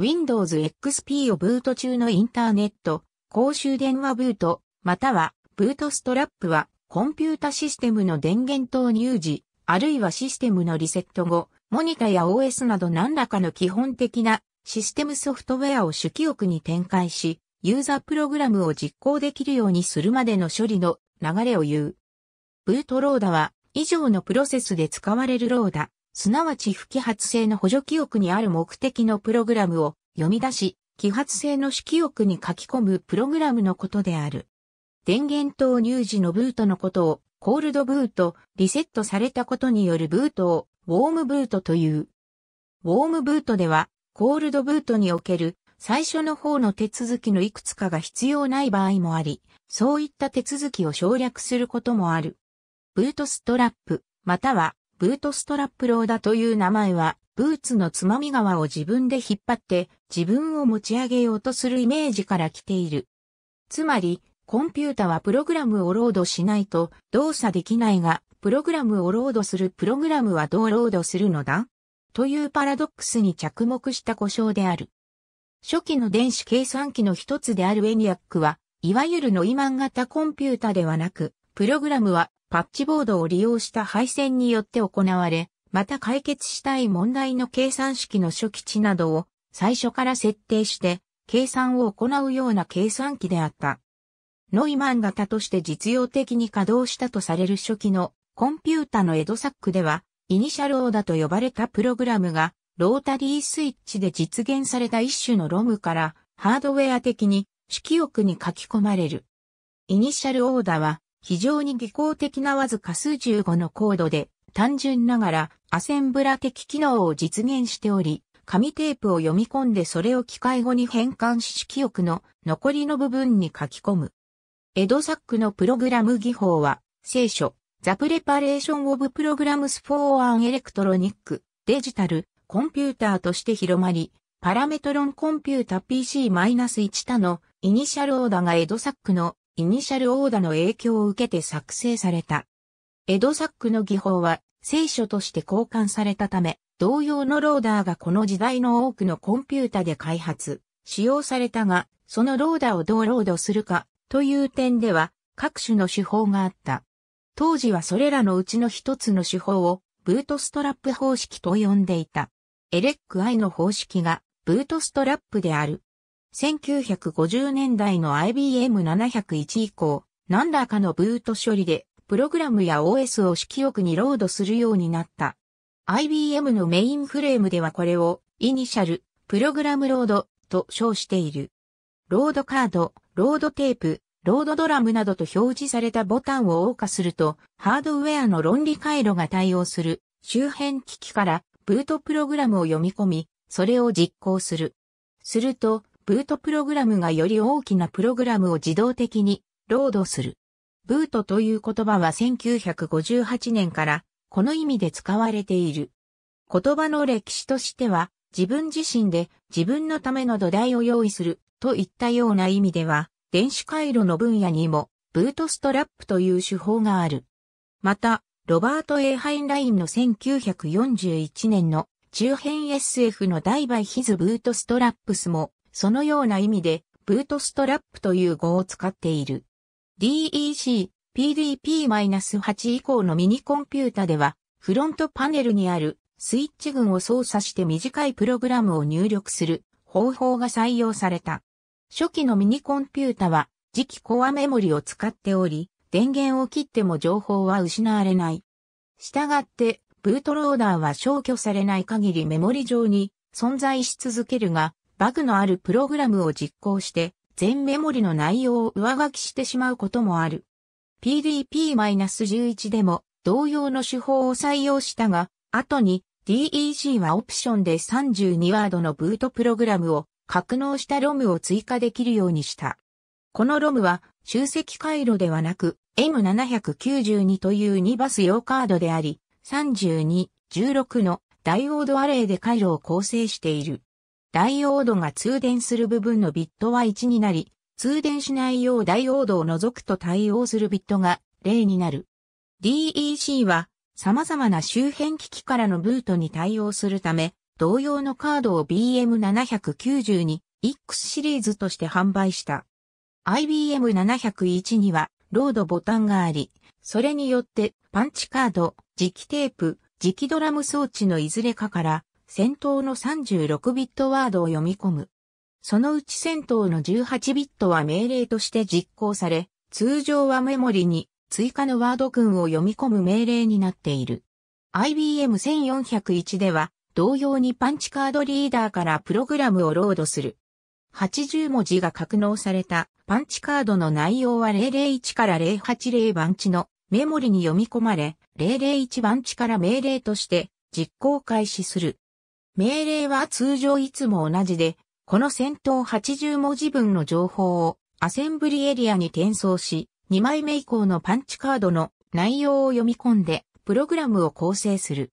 Windows XP をブート中のインターネット、公衆電話ブート、またはブートストラップはコンピュータシステムの電源投入時、あるいはシステムのリセット後、モニタや OS など何らかの基本的なシステムソフトウェアを主記憶に展開し、ユーザープログラムを実行できるようにするまでの処理の流れを言う。ブートローダは以上のプロセスで使われるローダ、すなわち不揮発性の補助記憶にある目的のプログラムを読み出し、揮発性の主記憶に書き込むプログラムのことである。電源投入時のブートのことを、コールドブート、リセットされたことによるブートを、ウォームブートという。ウォームブートでは、コールドブートにおける最初の方の手続きのいくつかが必要ない場合もあり、そういった手続きを省略することもある。ブートストラップ、またはブートストラップローダという名前は、ブーツのつまみ側を自分で引っ張って自分を持ち上げようとするイメージから来ている。つまり、コンピュータはプログラムをロードしないと動作できないが、プログラムをロードするプログラムはどうロードするのだというパラドックスに着目した故障である。初期の電子計算機の一つであるエニアックは、いわゆるノイマン型コンピュータではなく、プログラムはパッチボードを利用した配線によって行われ、また解決したい問題の計算式の初期値などを最初から設定して計算を行うような計算機であった。ノイマン型として実用的に稼働したとされる初期のコンピュータのエドサックでは、イニシャルオーダと呼ばれたプログラムがロータリースイッチで実現された一種のロムからハードウェア的に色欲に書き込まれる。イニシャルオーダは非常に技巧的なわずか数十五のコードで、単純ながらアセンブラ的機能を実現しており、紙テープを読み込んでそれを機械語に変換し記憶の残りの部分に書き込む。エドサックのプログラム技法は、聖書、ザプレパレーションオブプログラムスフォーアンエレクトロニック、デジタル、コンピューターとして広まり、パラメトロンコンピュータ PC-1 他のイニシャルオーダがエドサックのイニシャルオーダの影響を受けて作成された。エドサックの技法は聖書として交換されたため、同様のローダーがこの時代の多くのコンピュータで開発、使用されたが、そのローダーをどうロードするかという点では各種の手法があった。当時はそれらのうちの一つの手法をブートストラップ方式と呼んでいた。エレック I の方式がブートストラップである。1950年代の IBM701 以降、何らかのブート処理で、プログラムや OS を色欲にロードするようになった。IBM のメインフレームではこれを、イニシャル、プログラムロード、と称している。ロードカード、ロードテープ、ロードドラムなどと表示されたボタンを謳歌すると、ハードウェアの論理回路が対応する周辺機器からブートプログラムを読み込み、それを実行する。すると、ブートプログラムがより大きなプログラムを自動的にロードする。ブートという言葉は1958年からこの意味で使われている。言葉の歴史としては自分自身で自分のための土台を用意するといったような意味では電子回路の分野にもブートストラップという手法がある。また、ロバート・エーハインラインの1941年の中編 SF のダイバイ・ヒズ・ブートストラップスもそのような意味で、ブートストラップという語を使っている。DEC、PDP-8 以降のミニコンピュータでは、フロントパネルにあるスイッチ群を操作して短いプログラムを入力する方法が採用された。初期のミニコンピュータは次期コアメモリを使っており、電源を切っても情報は失われない。したがって、ブートローダーは消去されない限りメモリ上に存在し続けるが、バグのあるプログラムを実行して、全メモリの内容を上書きしてしまうこともある。PDP-11 でも同様の手法を採用したが、後に DEC はオプションで32ワードのブートプログラムを格納したロムを追加できるようにした。このロムは集積回路ではなく M792 という2バス用カードであり、32、16のダイオードアレイで回路を構成している。ダイオードが通電する部分のビットは1になり、通電しないようダイオードを除くと対応するビットが0になる。DEC は様々な周辺機器からのブートに対応するため、同様のカードを BM790 に X シリーズとして販売した。IBM701 にはロードボタンがあり、それによってパンチカード、磁気テープ、磁気ドラム装置のいずれかから先頭の36ビットワードを読み込む。そのうち先頭の18ビットは命令として実行され、通常はメモリに追加のワード群を読み込む命令になっている。IBM 1401では、同様にパンチカードリーダーからプログラムをロードする。80文字が格納されたパンチカードの内容は001から080番地のメモリに読み込まれ、001番地から命令として実行開始する。命令は通常いつも同じで、この戦闘80文字分の情報をアセンブリエリアに転送し、2枚目以降のパンチカードの内容を読み込んで、プログラムを構成する。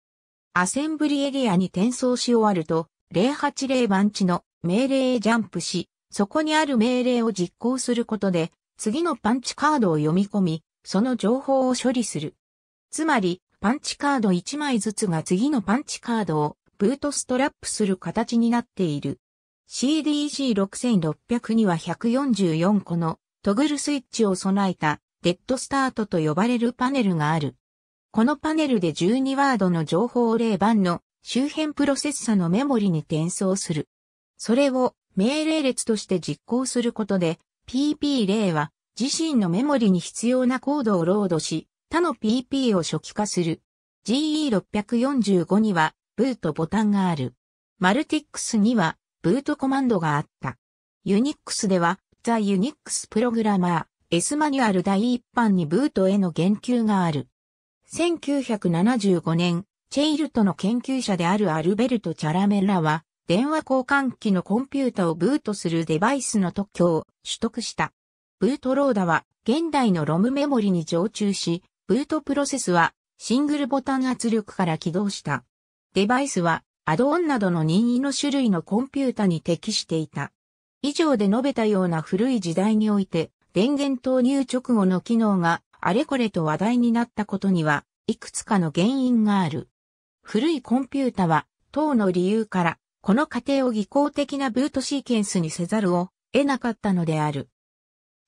アセンブリエリアに転送し終わると、080番地の命令へジャンプし、そこにある命令を実行することで、次のパンチカードを読み込み、その情報を処理する。つまり、パンチカード1枚ずつが次のパンチカードをブートストラップする形になっている。CDC6600 には144個のトグルスイッチを備えたデッドスタートと呼ばれるパネルがある。このパネルで12ワードの情報を版の周辺プロセッサのメモリに転送する。それを命令列として実行することで PP0 は自身のメモリに必要なコードをロードし他の PP を初期化する。GE645 にはブートボタンがある。マルティックスにはブートコマンドがあった。ユニックスではザ・ユニックスプログラマー S マニュアル第一版にブートへの言及がある。1975年、チェイルトの研究者であるアルベルト・チャラメラは、電話交換機のコンピュータをブートするデバイスの特許を取得した。ブートローダは、現代のロムメモリに常駐し、ブートプロセスは、シングルボタン圧力から起動した。デバイスはアドオンなどの任意の種類のコンピュータに適していた。以上で述べたような古い時代において、電源投入直後の機能があれこれと話題になったことには、いくつかの原因がある。古いコンピュータは、等の理由から、この過程を技巧的なブートシーケンスにせざるを得なかったのである。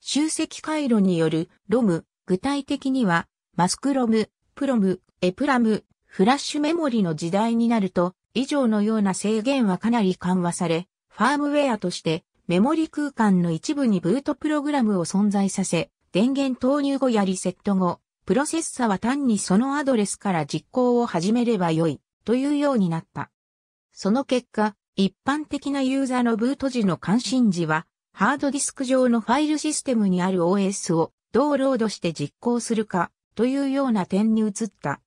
集積回路によるロム、具体的には、マスクロム、プロム、エプラム、フラッシュメモリの時代になると、以上のような制限はかなり緩和され、ファームウェアとしてメモリ空間の一部にブートプログラムを存在させ、電源投入後やリセット後、プロセッサは単にそのアドレスから実行を始めればよい、というようになった。その結果、一般的なユーザーのブート時の関心時は、ハードディスク上のファイルシステムにある OS をどうロードして実行するか、というような点に移った。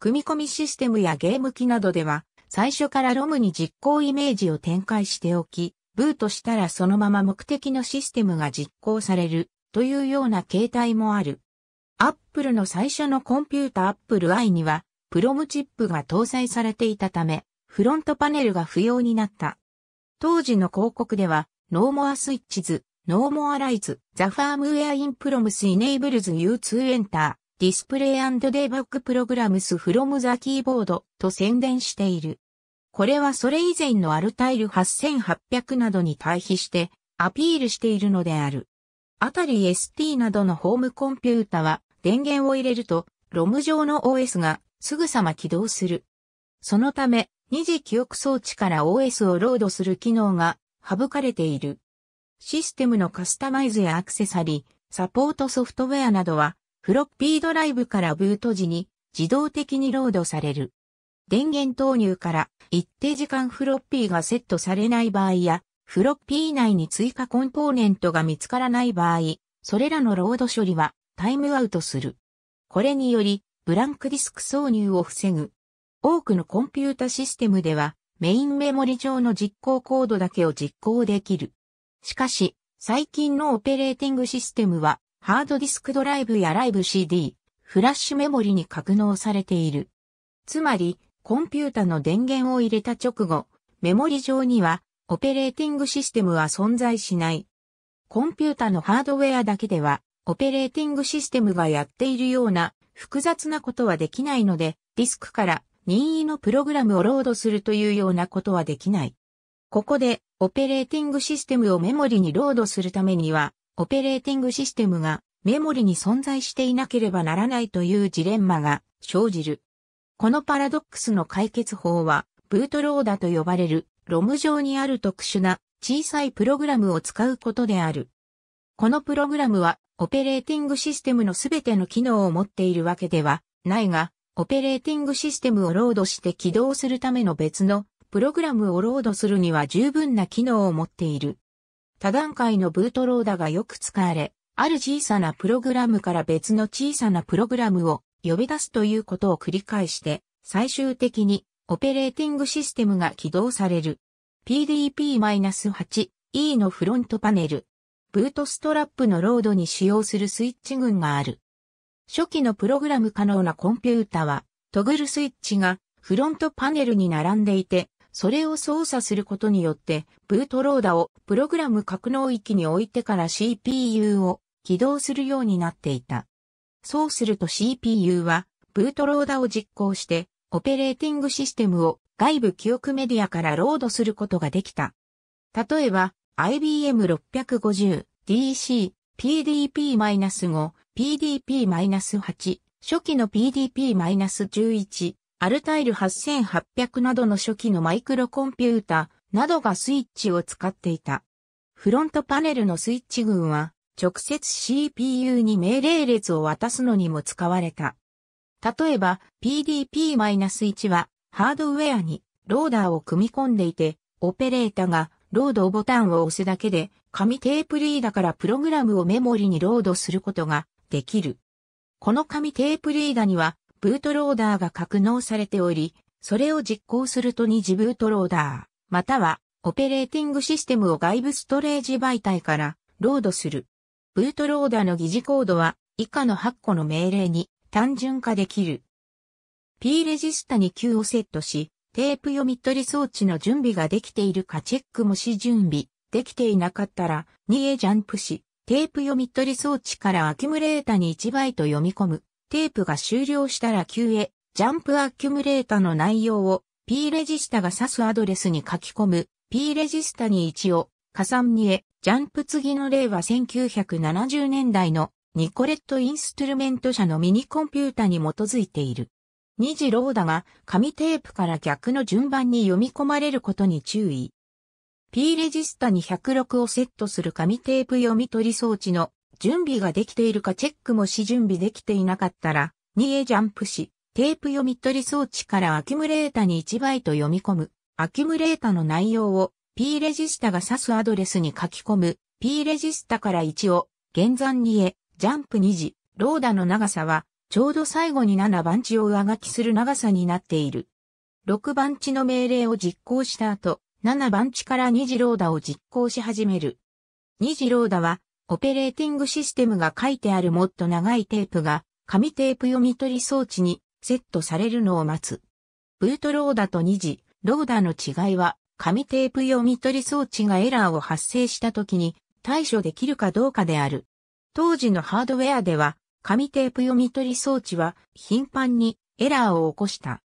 組み込みシステムやゲーム機などでは、最初からロムに実行イメージを展開しておき、ブートしたらそのまま目的のシステムが実行されるというような形態もある。アップルの最初のコンピュータ Apple i には、プロムチップが搭載されていたため、フロントパネルが不要になった。当時の広告では、ノーモアスイッチズ、ノーモアライズ、ザファームウェアインプロムスイネイブルズ U2 エンタディスプレイデバッグプログラムスフロムザキーボードと宣伝している。これはそれ以前のアルタイル8800などに対比してアピールしているのである。あたり ST などのホームコンピュータは電源を入れるとロム上の OS がすぐさま起動する。そのため二次記憶装置から OS をロードする機能が省かれている。システムのカスタマイズやアクセサリー、サポートソフトウェアなどはフロッピードライブからブート時に自動的にロードされる。電源投入から一定時間フロッピーがセットされない場合や、フロッピー内に追加コンポーネントが見つからない場合、それらのロード処理はタイムアウトする。これにより、ブランクディスク挿入を防ぐ。多くのコンピュータシステムでは、メインメモリ上の実行コードだけを実行できる。しかし、最近のオペレーティングシステムは、ハードディスクドライブやライブ CD、フラッシュメモリに格納されている。つまり、コンピュータの電源を入れた直後、メモリ上には、オペレーティングシステムは存在しない。コンピュータのハードウェアだけでは、オペレーティングシステムがやっているような複雑なことはできないので、ディスクから任意のプログラムをロードするというようなことはできない。ここで、オペレーティングシステムをメモリにロードするためには、オペレーティングシステムがメモリに存在していなければならないというジレンマが生じる。このパラドックスの解決法は、ブートローダと呼ばれる、ロム上にある特殊な小さいプログラムを使うことである。このプログラムは、オペレーティングシステムのすべての機能を持っているわけではないが、オペレーティングシステムをロードして起動するための別のプログラムをロードするには十分な機能を持っている。多段階のブートローダがよく使われ、ある小さなプログラムから別の小さなプログラムを呼び出すということを繰り返して、最終的にオペレーティングシステムが起動される。PDP-8E のフロントパネル。ブートストラップのロードに使用するスイッチ群がある。初期のプログラム可能なコンピュータは、トグルスイッチがフロントパネルに並んでいて、それを操作することによって、ブートローダをプログラム格納域に置いてから CPU を起動するようになっていた。そうすると CPU は、ブートローダを実行して、オペレーティングシステムを外部記憶メディアからロードすることができた。例えば、IBM650、DC、PDP-5、PDP-8、初期の PDP-11、アルタイル8800などの初期のマイクロコンピュータなどがスイッチを使っていた。フロントパネルのスイッチ群は直接 CPU に命令列を渡すのにも使われた。例えば PDP-1 はハードウェアにローダーを組み込んでいて、オペレータがロードボタンを押すだけで紙テープリーダからプログラムをメモリにロードすることができる。この紙テープリーダにはブートローダーが格納されており、それを実行すると2次ブートローダー、またはオペレーティングシステムを外部ストレージ媒体からロードする。ブートローダーの疑似コードは以下の8個の命令に単純化できる。P レジスタに Q をセットし、テープ読み取り装置の準備ができているかチェックもし準備できていなかったら2へジャンプし、テープ読み取り装置からアキュムレータに1バイト読み込む。テープが終了したら QA、ジャンプアキュムレータの内容を P レジスタが指すアドレスに書き込む P レジスタに1を加算にへ、ジャンプ次の例は1970年代のニコレットインストゥルメント社のミニコンピュータに基づいている。二次ローダが紙テープから逆の順番に読み込まれることに注意。P レジスタに106をセットする紙テープ読み取り装置の準備ができているかチェックもし準備できていなかったら、2へジャンプし、テープ読み取り装置からアキュムレータに1バイト読み込む。アキュムレータの内容を P レジスタが指すアドレスに書き込む。P レジスタから1を、現算2へ、ジャンプ2時、ローダの長さは、ちょうど最後に7番地を上書きする長さになっている。6番地の命令を実行した後、7番地から2次ローダを実行し始める。2次ローダは、オペレーティングシステムが書いてあるもっと長いテープが紙テープ読み取り装置にセットされるのを待つ。ブートローダと二次、ローダの違いは紙テープ読み取り装置がエラーを発生した時に対処できるかどうかである。当時のハードウェアでは紙テープ読み取り装置は頻繁にエラーを起こした。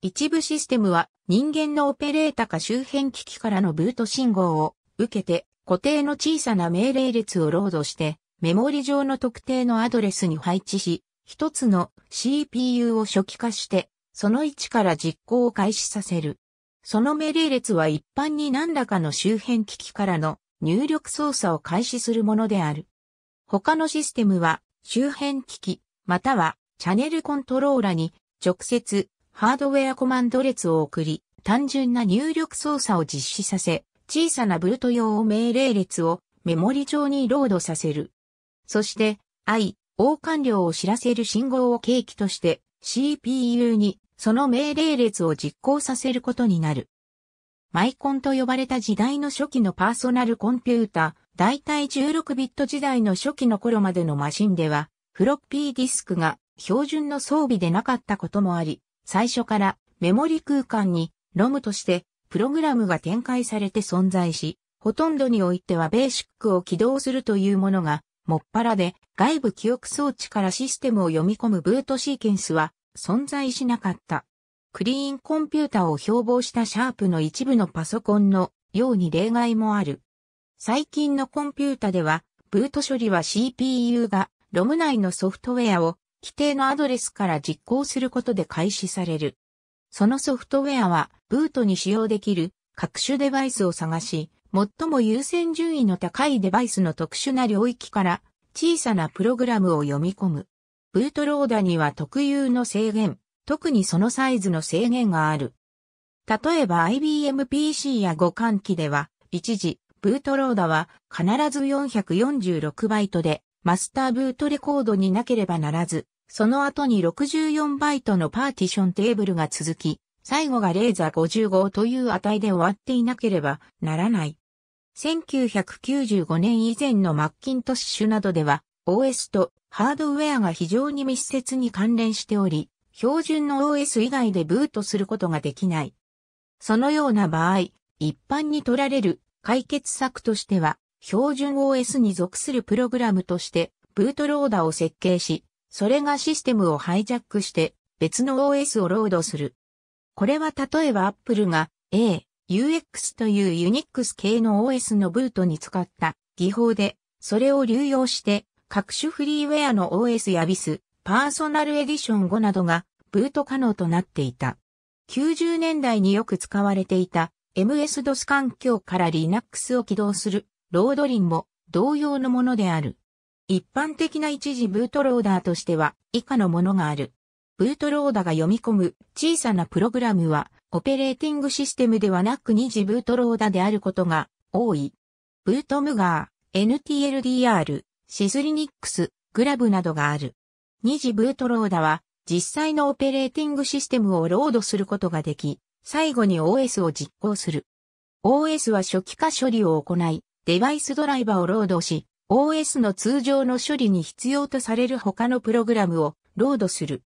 一部システムは人間のオペレータか周辺機器からのブート信号を受けて固定の小さな命令列をロードして、メモリ上の特定のアドレスに配置し、一つの CPU を初期化して、その位置から実行を開始させる。その命令列は一般に何らかの周辺機器からの入力操作を開始するものである。他のシステムは周辺機器、またはチャネルコントローラに直接ハードウェアコマンド列を送り、単純な入力操作を実施させ、小さなブルト用命令列をメモリ上にロードさせる。そして、I、王完了を知らせる信号を契機として CPU にその命令列を実行させることになる。マイコンと呼ばれた時代の初期のパーソナルコンピュータ、大体16ビット時代の初期の頃までのマシンでは、フロッピーディスクが標準の装備でなかったこともあり、最初からメモリ空間にロムとしてプログラムが展開されて存在し、ほとんどにおいてはベーシックを起動するというものが、もっぱらで外部記憶装置からシステムを読み込むブートシーケンスは存在しなかった。クリーンコンピュータを標榜したシャープの一部のパソコンのように例外もある。最近のコンピュータでは、ブート処理は CPU がロム内のソフトウェアを規定のアドレスから実行することで開始される。そのソフトウェアはブートに使用できる各種デバイスを探し、最も優先順位の高いデバイスの特殊な領域から小さなプログラムを読み込む。ブートローダには特有の制限、特にそのサイズの制限がある。例えば IBM PC や互換機では、一時、ブートローダは必ず4 4 6バイトでマスターブートレコードになければならず、その後に64バイトのパーティションテーブルが続き、最後がレーザー55という値で終わっていなければならない。1995年以前のマッキントッシュなどでは OS とハードウェアが非常に密接に関連しており、標準の OS 以外でブートすることができない。そのような場合、一般に取られる解決策としては、標準 OS に属するプログラムとして、ブートローダーを設計し、それがシステムをハイジャックして別の OS をロードする。これは例えば Apple が A、UX というユニックス系の OS のブートに使った技法で、それを流用して各種フリーウェアの OS やビス、パーソナルエディション5などがブート可能となっていた。90年代によく使われていた MS-DOS 環境から Linux を起動するロードリンも同様のものである。一般的な一時ブートローダーとしては以下のものがある。ブートローダーが読み込む小さなプログラムはオペレーティングシステムではなく二次ブートローダーであることが多い。ブートムガー、NTLDR、シズリニックス、グラブなどがある。二次ブートローダーは実際のオペレーティングシステムをロードすることができ、最後に OS を実行する。OS は初期化処理を行い、デバイスドライバーをロードし、OS の通常の処理に必要とされる他のプログラムをロードする。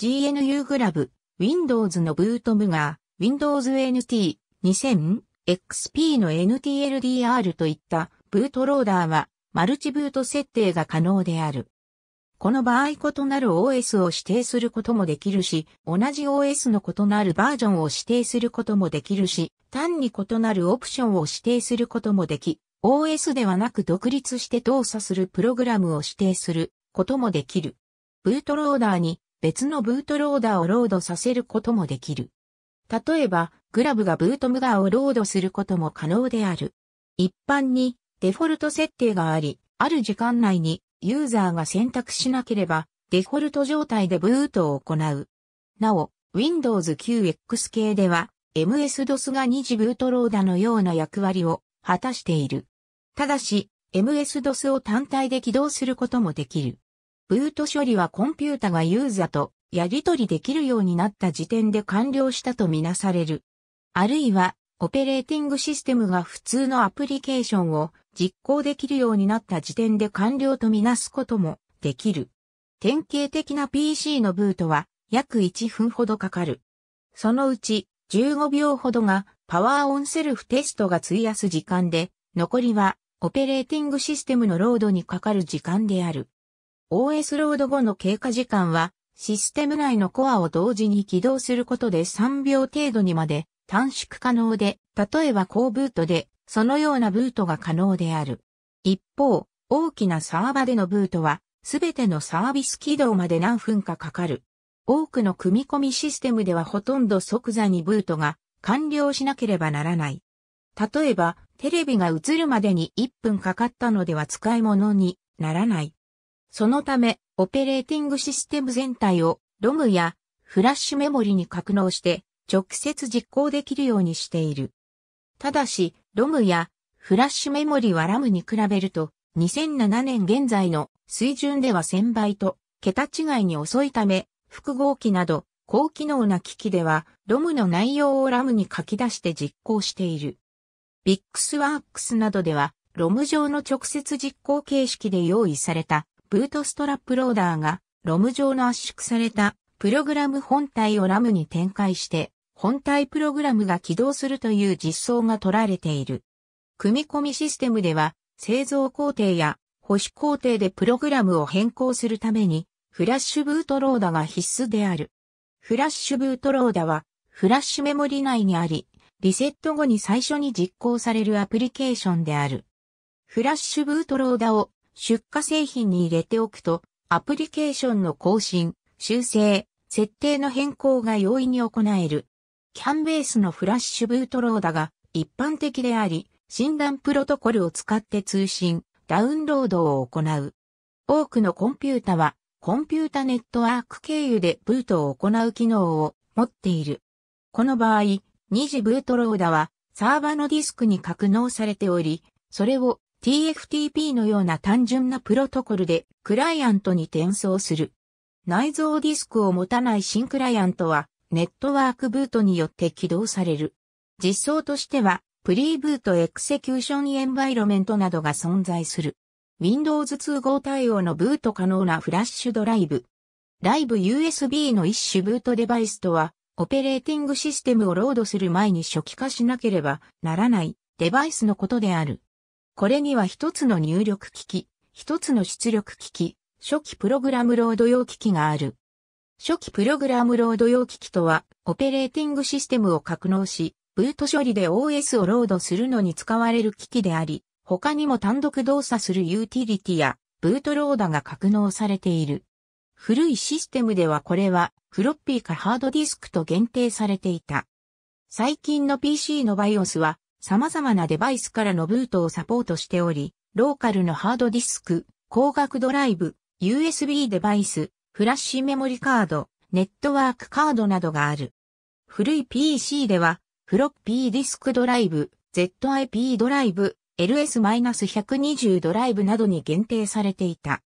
GNU グラブ、Windows のブートムガー、Windows NT、2000、XP の NTLDR といったブートローダーはマルチブート設定が可能である。この場合異なる OS を指定することもできるし、同じ OS の異なるバージョンを指定することもできるし、単に異なるオプションを指定することもでき、OS ではなく独立して動作するプログラムを指定することもできる。ブートローダーに別のブートローダーをロードさせることもできる。例えば、グラブがブートムガーをロードすることも可能である。一般にデフォルト設定があり、ある時間内にユーザーが選択しなければデフォルト状態でブートを行う。なお、Windows 9X 系では MS-DOS が二次ブートローダーのような役割を果たしている。ただし、MS-DOS を単体で起動することもできる。ブート処理はコンピュータがユーザとやり取りできるようになった時点で完了したとみなされる。あるいは、オペレーティングシステムが普通のアプリケーションを実行できるようになった時点で完了とみなすこともできる。典型的な PC のブートは約1分ほどかかる。そのうち15秒ほどがパワーオンセルフテストが費やす時間で、残りはオペレーティングシステムのロードにかかる時間である。OS ロード後の経過時間は、システム内のコアを同時に起動することで3秒程度にまで短縮可能で、例えば高ブートで、そのようなブートが可能である。一方、大きなサーバでのブートは、すべてのサービス起動まで何分かかかる。多くの組み込みシステムではほとんど即座にブートが完了しなければならない。例えば、テレビが映るまでに1分かかったのでは使い物にならない。そのため、オペレーティングシステム全体をロムやフラッシュメモリに格納して直接実行できるようにしている。ただし、ロムやフラッシュメモリはラムに比べると2007年現在の水準では1000倍と桁違いに遅いため複合機など高機能な機器ではロムの内容をラムに書き出して実行している。ビックスワークスなどでは、ロム上の直接実行形式で用意されたブートストラップローダーが、ロム上の圧縮されたプログラム本体をラムに展開して、本体プログラムが起動するという実装が取られている。組み込みシステムでは、製造工程や保守工程でプログラムを変更するために、フラッシュブートローダが必須である。フラッシュブートローダは、フラッシュメモリ内にあり、リセット後に最初に実行されるアプリケーションである。フラッシュブートローダを出荷製品に入れておくと、アプリケーションの更新、修正、設定の変更が容易に行える。キャンベースのフラッシュブートローダが一般的であり、診断プロトコルを使って通信、ダウンロードを行う。多くのコンピュータは、コンピュータネットワーク経由でブートを行う機能を持っている。この場合、2次ブートローダはサーバのディスクに格納されており、それを TFTP のような単純なプロトコルでクライアントに転送する。内蔵ディスクを持たない新クライアントはネットワークブートによって起動される。実装としてはプリーブートエクセキューションエンバイロメントなどが存在する。Windows 2号対応のブート可能なフラッシュドライブ。ライブ USB の一種ブートデバイスとはオペレーティングシステムをロードする前に初期化しなければならないデバイスのことである。これには一つの入力機器、一つの出力機器、初期プログラムロード用機器がある。初期プログラムロード用機器とは、オペレーティングシステムを格納し、ブート処理で OS をロードするのに使われる機器であり、他にも単独動作するユーティリティや、ブートローダが格納されている。古いシステムではこれはフロッピーかハードディスクと限定されていた。最近の PC の BIOS は様々なデバイスからのブートをサポートしており、ローカルのハードディスク、光学ドライブ、USB デバイス、フラッシュメモリカード、ネットワークカードなどがある。古い PC では、フロッピーディスクドライブ、ZIP ドライブ、LS-120 ドライブなどに限定されていた。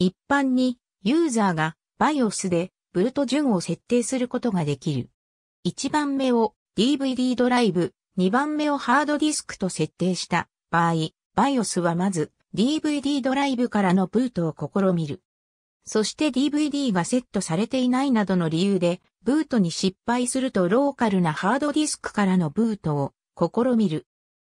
一般にユーザーが BIOS でブルト順を設定することができる。1番目を DVD ドライブ、2番目をハードディスクと設定した場合、BIOS はまず DVD ドライブからのブートを試みる。そして DVD がセットされていないなどの理由で、ブートに失敗するとローカルなハードディスクからのブートを試みる。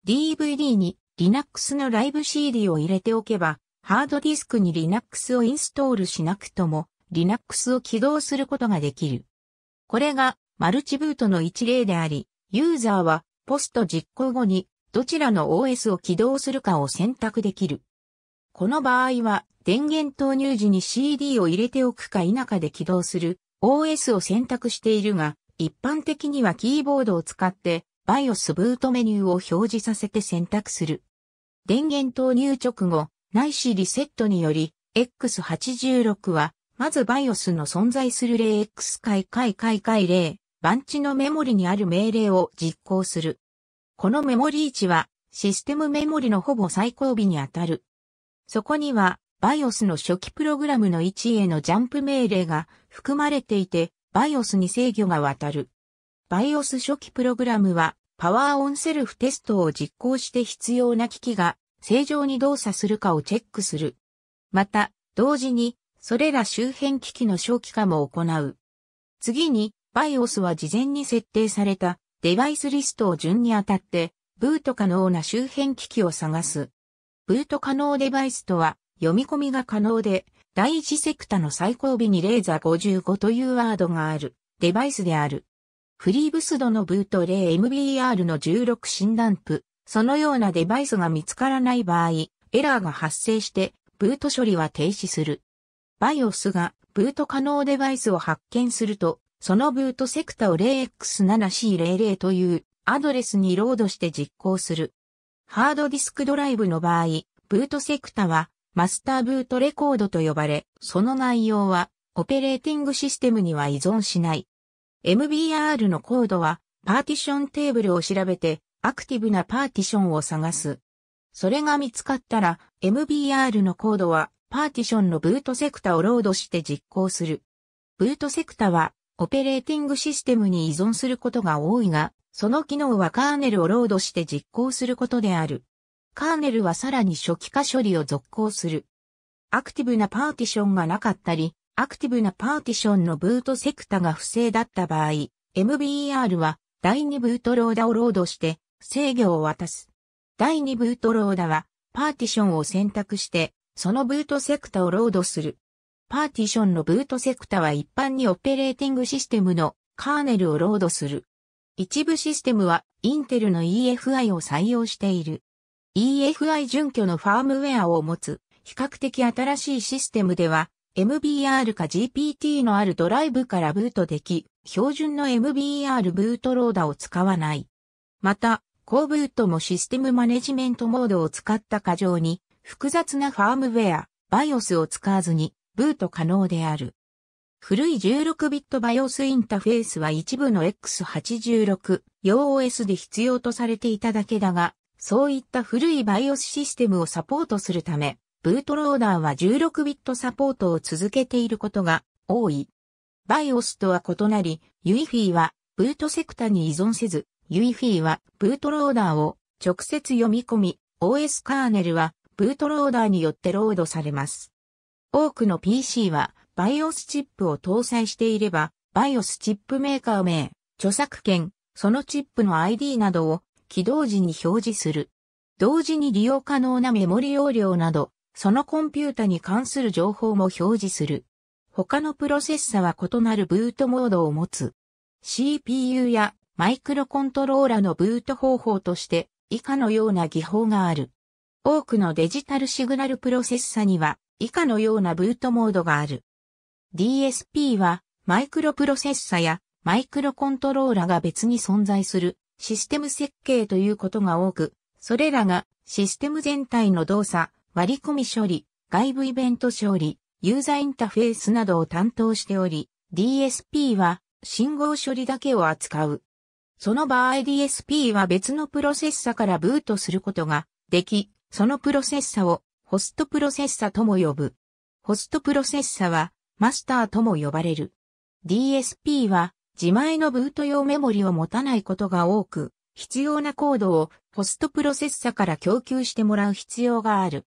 DVD に Linux のライブ CD を入れておけば、ハードディスクに Linux をインストールしなくとも Linux を起動することができる。これがマルチブートの一例であり、ユーザーはポスト実行後にどちらの OS を起動するかを選択できる。この場合は電源投入時に CD を入れておくか否かで起動する OS を選択しているが、一般的にはキーボードを使って BIOS ブートメニューを表示させて選択する。電源投入直後、ないしリセットにより、X86 は、まず BIOS の存在する例 x 回回回回バンチのメモリにある命令を実行する。このメモリ位置は、システムメモリのほぼ最後尾にあたる。そこには、BIOS の初期プログラムの位置へのジャンプ命令が含まれていて、BIOS に制御が渡る。BIOS 初期プログラムは、パワーオンセルフテストを実行して必要な機器が正常に動作するかをチェックする。また、同時に、それら周辺機器の正規化も行う。次に、BIOS は事前に設定されたデバイスリストを順に当たって、ブート可能な周辺機器を探す。ブート可能デバイスとは、読み込みが可能で、第一セクタの最後尾にレーザー55というワードがある、デバイスである。フリーブスドのブート 0MBR の16診断プ、そのようなデバイスが見つからない場合、エラーが発生してブート処理は停止する。BIOS がブート可能デバイスを発見すると、そのブートセクタを 0x7c00 というアドレスにロードして実行する。ハードディスクドライブの場合、ブートセクタはマスターブートレコードと呼ばれ、その内容はオペレーティングシステムには依存しない。MBR のコードはパーティションテーブルを調べてアクティブなパーティションを探す。それが見つかったら、MBR のコードは、パーティションのブートセクタをロードして実行する。ブートセクタは、オペレーティングシステムに依存することが多いが、その機能はカーネルをロードして実行することである。カーネルはさらに初期化処理を続行する。アクティブなパーティションがなかったり、アクティブなパーティションのブートセクタが不正だった場合、MBR は第2ブートローダをロードして制御を渡す。第2ブートローダは、パーティションを選択して、そのブートセクタをロードする。パーティションのブートセクタは一般にオペレーティングシステムのカーネルをロードする。一部システムはインテルの EFI を採用している。EFI 準拠のファームウェアを持つ比較的新しいシステムでは MBR か GPT のあるドライブからブートでき、標準の MBR ブートローダを使わない。また、高ブートもシステムマネジメントモードを使った過剰に、複雑なファームウェア、BIOS を使わずに、ブート可能である。古い1 6ビット BIOS インタフェースは一部の X86 用 OS で必要とされていただけだが、そういった古い BIOS システムをサポートするため、ブートローダーは1 6ビットサポートを続けていることが多い。BIOS とは異なり、UEFI はブートセクタに依存せず、ユイフィはブートローダーを直接読み込み、OS カーネルはブートローダーによってロードされます。多くの PC は BIOS チップを搭載していれば、BIOS チップメーカー名、著作権、そのチップの ID などを起動時に表示する。同時に利用可能なメモリ容量など、そのコンピュータに関する情報も表示する。他のプロセッサは異なるブートモードを持つ。CPU やマイクロコントローラのブート方法として以下のような技法がある。多くのデジタルシグナルプロセッサには以下のようなブートモードがある。DSP はマイクロプロセッサやマイクロコントローラが別に存在するシステム設計ということが多く、それらがシステム全体の動作、割り込み処理、外部イベント処理、ユーザーインターフェースなどを担当しており、DSP は信号処理だけを扱うその場合 DSP は別のプロセッサからブートすることができ、そのプロセッサをホストプロセッサとも呼ぶ。ホストプロセッサはマスターとも呼ばれる。DSP は自前のブート用メモリを持たないことが多く、必要なコードをホストプロセッサから供給してもらう必要がある。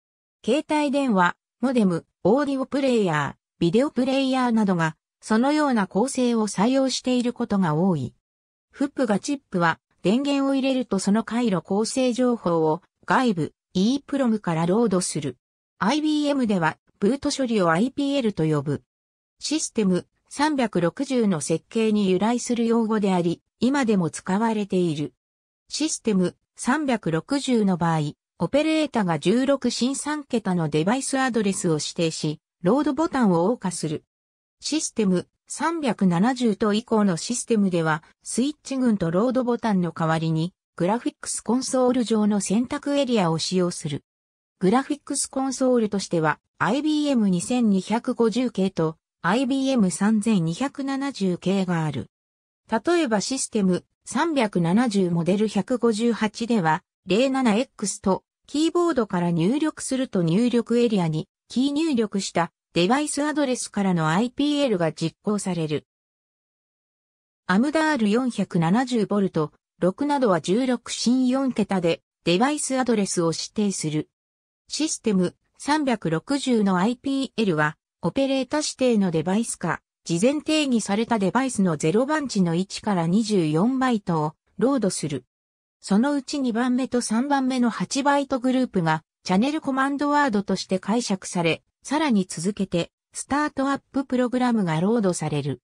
携帯電話、モデム、オーディオプレイヤー、ビデオプレイヤーなどが、そのような構成を採用していることが多い。フップがチップは電源を入れるとその回路構成情報を外部 EEPROM からロードする。IBM ではブート処理を IPL と呼ぶ。システム360の設計に由来する用語であり、今でも使われている。システム360の場合、オペレータが16新3桁のデバイスアドレスを指定し、ロードボタンを謳歌する。システム370と以降のシステムでは、スイッチ群とロードボタンの代わりに、グラフィックスコンソール上の選択エリアを使用する。グラフィックスコンソールとしては、IBM 2250系と IBM 3270系がある。例えばシステム370モデル158では、07X とキーボードから入力すると入力エリアにキー入力したデバイスアドレスからの IPL が実行される。アムダール 470V、6などは16新4桁でデバイスアドレスを指定する。システム360の IPL はオペレータ指定のデバイスか、事前定義されたデバイスの0番地の1から24バイトをロードする。そのうち2番目と3番目の8バイトグループがチャンネルコマンドワードとして解釈され、さらに続けて、スタートアッププログラムがロードされる。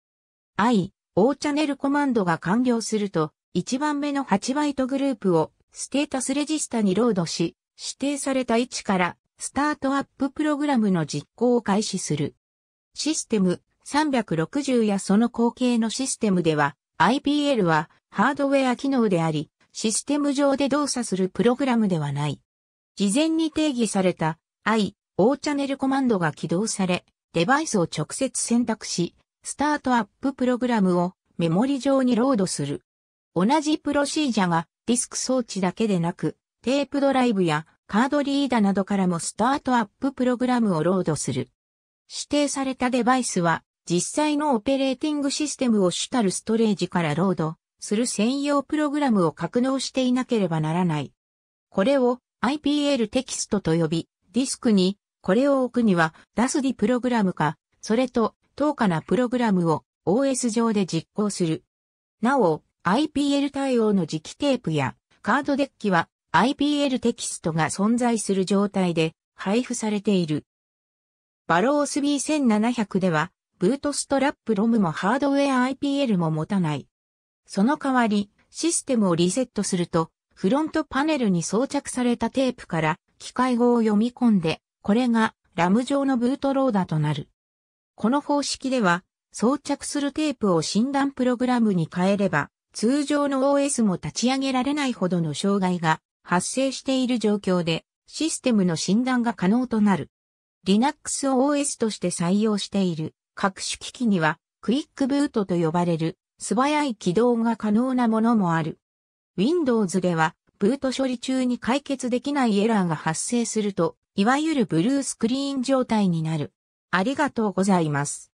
i、O チャンネルコマンドが完了すると、1番目の8バイトグループをステータスレジスタにロードし、指定された位置からスタートアッププログラムの実行を開始する。システム360やその後継のシステムでは、IPL はハードウェア機能であり、システム上で動作するプログラムではない。事前に定義された i、O チャンネルコマンドが起動され、デバイスを直接選択し、スタートアッププログラムをメモリ上にロードする。同じプロシージャがディスク装置だけでなく、テープドライブやカードリーダーなどからもスタートアッププログラムをロードする。指定されたデバイスは実際のオペレーティングシステムを主たるストレージからロードする専用プログラムを格納していなければならない。これを IPL テキストと呼び、ディスクにこれを置くには、ラスディプログラムか、それと、等価なプログラムを OS 上で実行する。なお、IPL 対応の磁気テープやカードデッキは IPL テキストが存在する状態で配布されている。バロース B1700 では、ブートストラップロムもハードウェア IPL も持たない。その代わり、システムをリセットすると、フロントパネルに装着されたテープから機械語を読み込んでこれがラム状のブートローダとなる。この方式では、装着するテープを診断プログラムに変えれば、通常の OS も立ち上げられないほどの障害が発生している状況で、システムの診断が可能となる。Linux を OS として採用している各種機器には、クイックブートと呼ばれる素早い起動が可能なものもある。Windows では、ブート処理中に解決できないエラーが発生すると、いわゆるブルースクリーン状態になる。ありがとうございます。